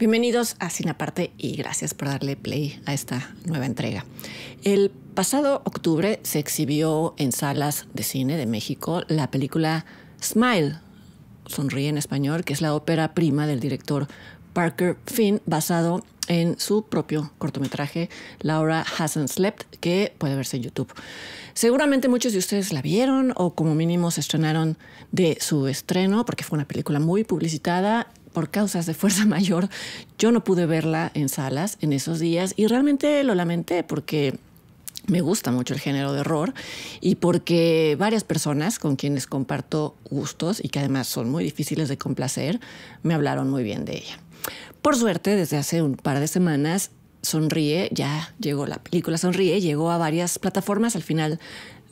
Bienvenidos a Sin Aparte y gracias por darle play a esta nueva entrega. El pasado octubre se exhibió en salas de cine de México la película Smile, Sonríe en español, que es la ópera prima del director Parker Finn, basado en su propio cortometraje Laura Hasn't Slept, que puede verse en YouTube. Seguramente muchos de ustedes la vieron o como mínimo se estrenaron de su estreno, porque fue una película muy publicitada por causas de fuerza mayor, yo no pude verla en salas en esos días y realmente lo lamenté porque me gusta mucho el género de horror y porque varias personas con quienes comparto gustos y que además son muy difíciles de complacer, me hablaron muy bien de ella. Por suerte, desde hace un par de semanas, Sonríe, ya llegó la película Sonríe, llegó a varias plataformas al final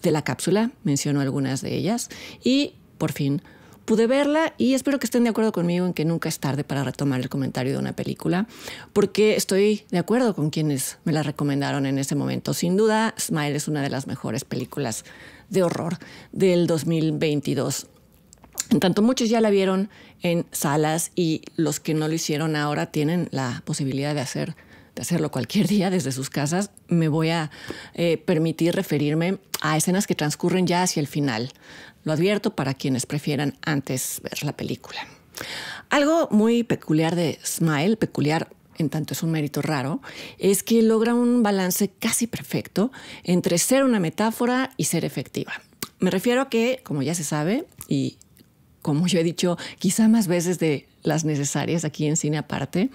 de la cápsula, menciono algunas de ellas, y por fin pude verla y espero que estén de acuerdo conmigo en que nunca es tarde para retomar el comentario de una película, porque estoy de acuerdo con quienes me la recomendaron en ese momento. Sin duda, Smile es una de las mejores películas de horror del 2022. En tanto, muchos ya la vieron en salas y los que no lo hicieron ahora tienen la posibilidad de hacer hacerlo cualquier día desde sus casas, me voy a eh, permitir referirme a escenas que transcurren ya hacia el final. Lo advierto para quienes prefieran antes ver la película. Algo muy peculiar de Smile, peculiar en tanto es un mérito raro, es que logra un balance casi perfecto entre ser una metáfora y ser efectiva. Me refiero a que, como ya se sabe, y como yo he dicho quizá más veces de las necesarias aquí en Cine Aparte,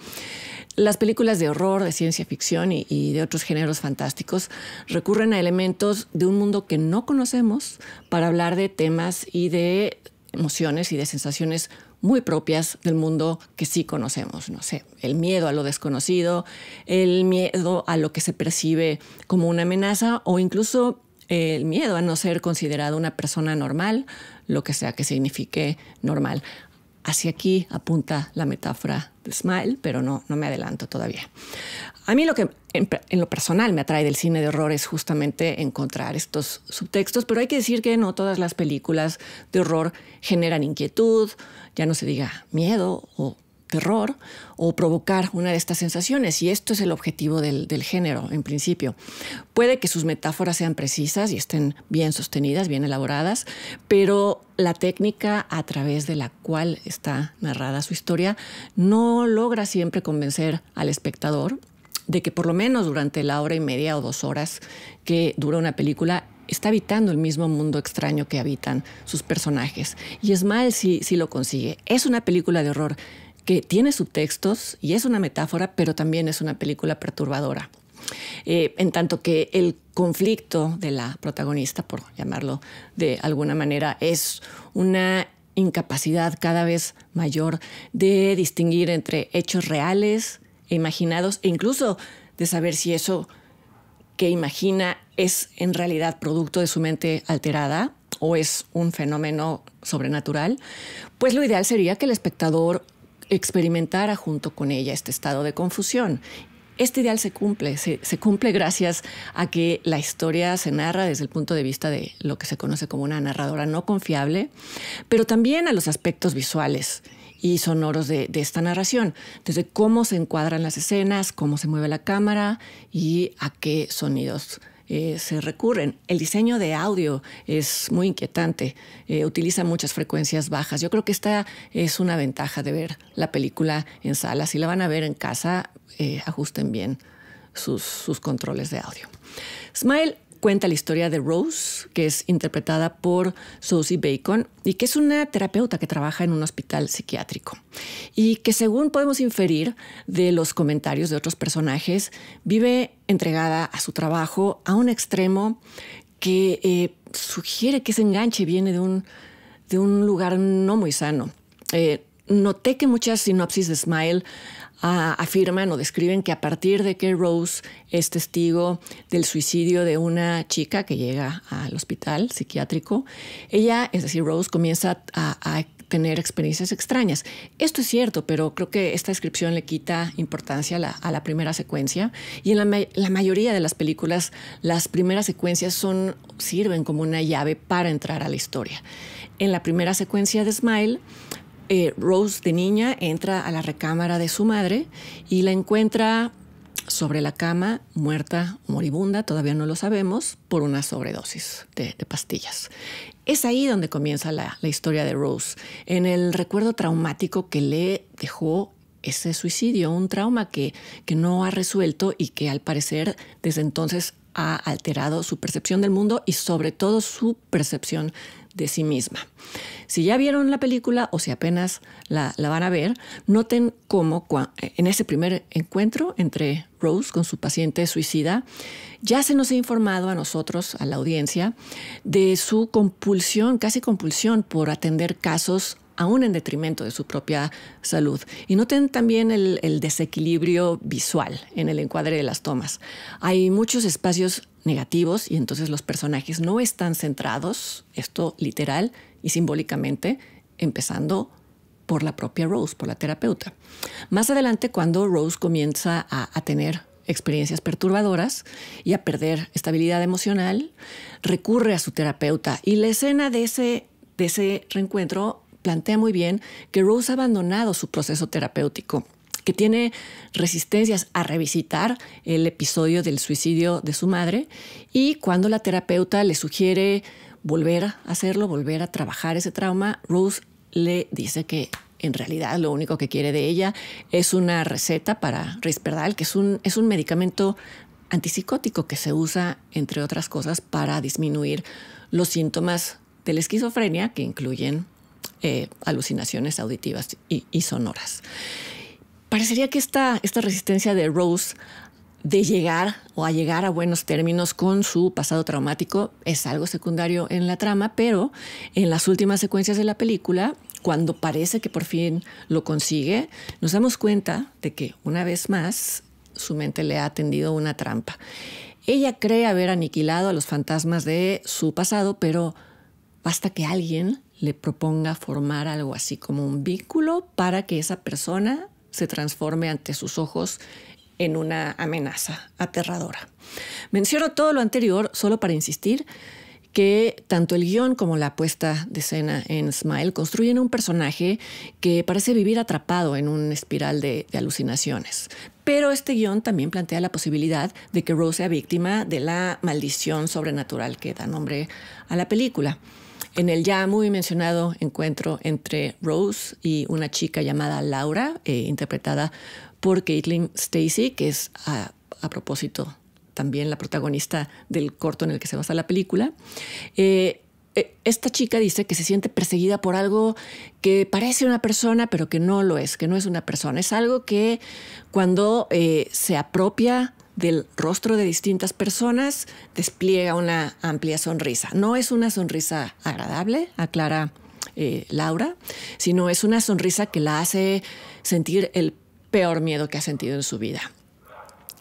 las películas de horror, de ciencia ficción y, de otros géneros fantásticos recurren a elementos de un mundo que no conocemos para hablar de temas y de emociones y de sensaciones muy propias del mundo que sí conocemos, no sé, el miedo a lo desconocido, el miedo a lo que se percibe como una amenaza o incluso el miedo a no ser considerado una persona normal, lo que sea que signifique normal. Hacia aquí apunta la metáfora de Smile, pero no, no me adelanto todavía. A mí lo que en, en, lo personal me atrae del cine de horror es justamente encontrar estos subtextos, pero hay que decir que no todas las películas de horror generan inquietud, ya no se diga miedo o error o provocar una de estas sensaciones. Y esto es el objetivo del, género, en principio. Puede que sus metáforas sean precisas y estén bien sostenidas, bien elaboradas, pero la técnica a través de la cual está narrada su historia no logra siempre convencer al espectador de que por lo menos durante la hora y media o dos horas que dura una película está habitando el mismo mundo extraño que habitan sus personajes. Y es mal si, si lo consigue. Es una película de horror que tiene subtextos y es una metáfora, pero también es una película perturbadora. Eh, en tanto que el conflicto de la protagonista, por llamarlo de alguna manera, es una incapacidad cada vez mayor de distinguir entre hechos reales e imaginados e incluso de saber si eso que imagina es en realidad producto de su mente alterada o es un fenómeno sobrenatural, pues lo ideal sería que el espectador experimentara junto con ella este estado de confusión. Este ideal se cumple, se, cumple gracias a que la historia se narra desde el punto de vista de lo que se conoce como una narradora no confiable, pero también a los aspectos visuales y sonoros de, de esta narración, desde cómo se encuadran las escenas, cómo se mueve la cámara y a qué sonidos eh, se recurren. El diseño de audio es muy inquietante, eh, utiliza muchas frecuencias bajas. Yo creo que esta es una ventaja de ver la película en sala. Si la van a ver en casa, eh, ajusten bien sus, sus controles de audio. Smile cuenta la historia de Rose, que es interpretada por Susie Bacon y que es una terapeuta que trabaja en un hospital psiquiátrico y que según podemos inferir de los comentarios de otros personajes, vive entregada a su trabajo a un extremo que eh, sugiere que ese enganche viene de un, de un lugar no muy sano. Eh, noté que muchas sinopsis de Smile afirman o describen que a partir de que Rose es testigo del suicidio de una chica que llega al hospital psiquiátrico, ella, es decir, Rose comienza a, tener experiencias extrañas. Esto es cierto, pero creo que esta descripción le quita importancia a la, a la primera secuencia. Y en la, la, mayoría de las películas, las primeras secuencias son, sirven como una llave para entrar a la historia. En la primera secuencia de Smile, eh, Rose de niña entra a la recámara de su madre y la encuentra sobre la cama, muerta moribunda, todavía no lo sabemos, por una sobredosis de, pastillas. Es ahí donde comienza la, historia de Rose, en el recuerdo traumático que le dejó ese suicidio, un trauma que, que no ha resuelto y que al parecer desde entonces ha alterado su percepción del mundo y sobre todo su percepción de sí misma. Si ya vieron la película o si apenas la, van a ver, noten cómo eh, en ese primer encuentro entre Rose con su paciente suicida, ya se nos ha informado a nosotros, a la audiencia, de su compulsión, casi compulsión por atender casos aún en detrimento de su propia salud. Y noten también el, desequilibrio visual en el encuadre de las tomas. Hay muchos espacios negativos y entonces los personajes no están centrados, esto literal y simbólicamente, empezando por la propia Rose, por la terapeuta. Más adelante, cuando Rose comienza a, tener experiencias perturbadoras y a perder estabilidad emocional, recurre a su terapeuta y la escena de ese, de ese reencuentro plantea muy bien que Rose ha abandonado su proceso terapéutico que tiene resistencias a revisitar el episodio del suicidio de su madre y cuando la terapeuta le sugiere volver a hacerlo, volver a trabajar ese trauma, Rose le dice que en realidad lo único que quiere de ella es una receta para Risperdal, que es un, es un medicamento antipsicótico que se usa, entre otras cosas, para disminuir los síntomas de la esquizofrenia, que incluyen eh, alucinaciones auditivas y, sonoras. Parecería que esta, esta resistencia de Rose de llegar o a llegar a buenos términos con su pasado traumático es algo secundario en la trama, pero en las últimas secuencias de la película, cuando parece que por fin lo consigue, nos damos cuenta de que una vez más su mente le ha tendido una trampa. Ella cree haber aniquilado a los fantasmas de su pasado, pero basta que alguien le proponga formar algo así como un vínculo para que esa persona se transforme ante sus ojos en una amenaza aterradora. Menciono todo lo anterior solo para insistir que tanto el guión como la puesta de escena en Smile construyen un personaje que parece vivir atrapado en una espiral de, alucinaciones. Pero este guión también plantea la posibilidad de que Rose sea víctima de la maldición sobrenatural que da nombre a la película en el ya muy mencionado encuentro entre Rose y una chica llamada Laura, eh, interpretada por Caitlin Stacy, que es a, propósito también la protagonista del corto en el que se basa la película. Eh, eh, esta chica dice que se siente perseguida por algo que parece una persona, pero que no lo es, que no es una persona. Es algo que cuando se apropia del rostro de distintas personas despliega una amplia sonrisa. No es una sonrisa agradable, aclara eh, Laura, sino es una sonrisa que la hace sentir el peor miedo que ha sentido en su vida.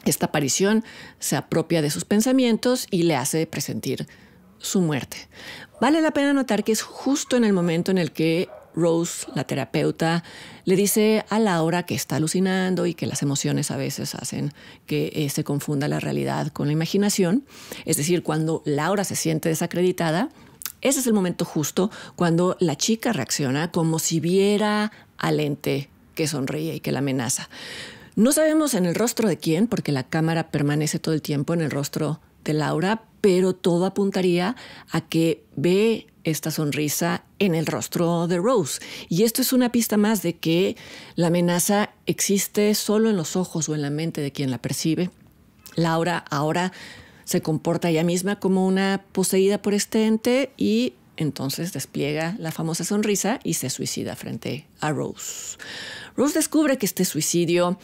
Esta aparición se apropia de sus pensamientos y le hace presentir su muerte. Vale la pena notar que es justo en el momento en el que Rose, la terapeuta, le dice a Laura que está alucinando y que las emociones a veces hacen que eh, se confunda la realidad con la imaginación. Es decir, cuando Laura se siente desacreditada, ese es el momento justo cuando la chica reacciona como si viera al ente que sonríe y que la amenaza. No sabemos en el rostro de quién, porque la cámara permanece todo el tiempo en el rostro de Laura, pero todo apuntaría a que ve esta sonrisa en el rostro de Rose. Y esto es una pista más de que la amenaza existe solo en los ojos o en la mente de quien la percibe. Laura ahora se comporta ella misma como una poseída por este ente y entonces despliega la famosa sonrisa y se suicida frente a Rose. Rose descubre que este suicidio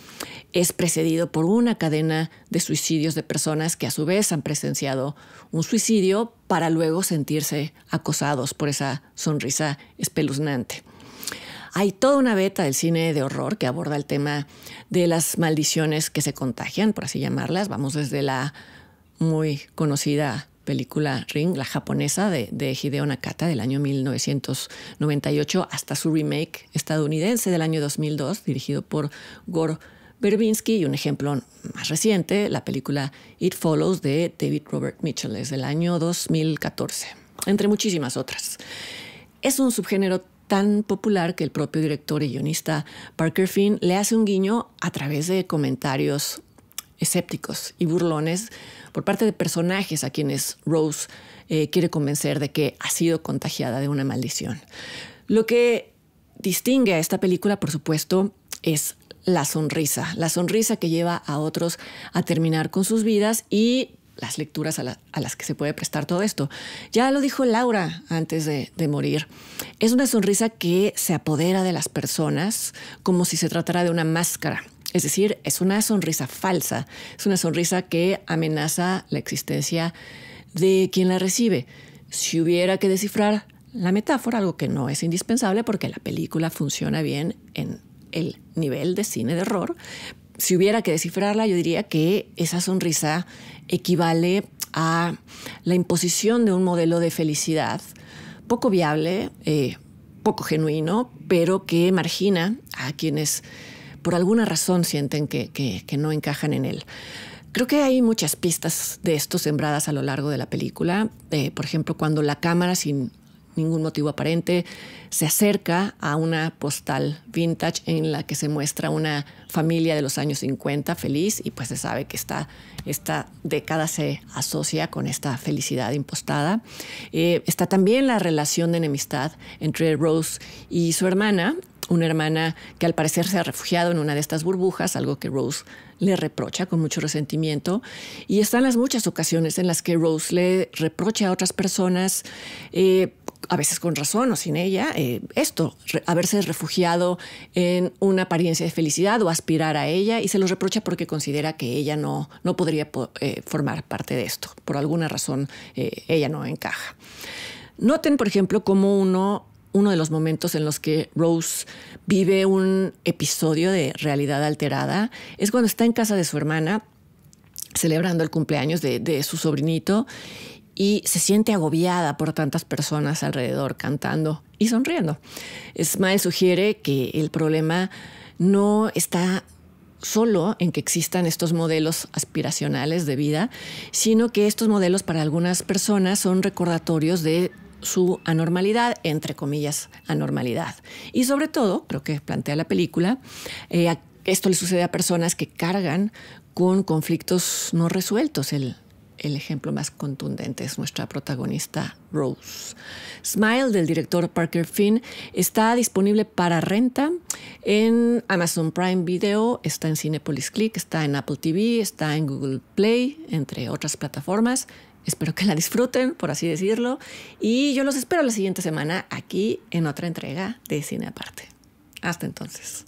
es precedido por una cadena de suicidios de personas que a su vez han presenciado un suicidio para luego sentirse acosados por esa sonrisa espeluznante. Hay toda una beta del cine de horror que aborda el tema de las maldiciones que se contagian, por así llamarlas. Vamos desde la muy conocida película Ring, la japonesa de, Hideo Nakata del año 1998, hasta su remake estadounidense del año 2002, dirigido por Gore Berbinsky y un ejemplo más reciente, la película It Follows de David Robert Mitchell, es del año 2014, entre muchísimas otras. Es un subgénero tan popular que el propio director y guionista Parker Finn le hace un guiño a través de comentarios escépticos y burlones por parte de personajes a quienes Rose eh, quiere convencer de que ha sido contagiada de una maldición. Lo que distingue a esta película, por supuesto, es la sonrisa, la sonrisa que lleva a otros a terminar con sus vidas y las lecturas a, las que se puede prestar todo esto. Ya lo dijo Laura antes de, de, morir. Es una sonrisa que se apodera de las personas como si se tratara de una máscara. Es decir, es una sonrisa falsa, es una sonrisa que amenaza la existencia de quien la recibe. Si hubiera que descifrar la metáfora, algo que no es indispensable porque la película funciona bien en el nivel de cine de horror, si hubiera que descifrarla, yo diría que esa sonrisa equivale a la imposición de un modelo de felicidad poco viable, eh, poco genuino, pero que margina a quienes por alguna razón sienten que, no encajan en él. Creo que hay muchas pistas de esto sembradas a lo largo de la película. Eh, por ejemplo, cuando la cámara, sin ningún motivo aparente, se acerca a una postal vintage en la que se muestra una familia de los años 50 feliz y pues se sabe que esta, esta década se asocia con esta felicidad impostada. Eh, está también la relación de enemistad entre Rose y su hermana, una hermana que al parecer se ha refugiado en una de estas burbujas, algo que Rose le reprocha con mucho resentimiento. Y están las muchas ocasiones en las que Rose le reprocha a otras personas, eh, a veces con razón o sin ella, eh, esto, haberse refugiado en una apariencia de felicidad o aspirar a ella, y se lo reprocha porque considera que ella no, no podría eh, formar parte de esto. Por alguna razón, ella no encaja. Noten, por ejemplo, cómo uno uno de los momentos en los que Rose vive un episodio de realidad alterada es cuando está en casa de su hermana celebrando el cumpleaños de, su sobrinito y se siente agobiada por tantas personas alrededor cantando y sonriendo. Smile sugiere que el problema no está solo en que existan estos modelos aspiracionales de vida, sino que estos modelos para algunas personas son recordatorios de su anormalidad, entre comillas, anormalidad. Y sobre todo, creo que plantea la película, eh, esto le sucede a personas que cargan con conflictos no resueltos. El, el ejemplo más contundente es nuestra protagonista Rose. Smile del director Parker Finn está disponible para renta en Amazon Prime Video, está en Cinepolis Click, está en Apple TV, está en Google Play, entre otras plataformas. Espero que la disfruten, por así decirlo. Y yo los espero la siguiente semana aquí en otra entrega de Cine Aparte. Hasta entonces.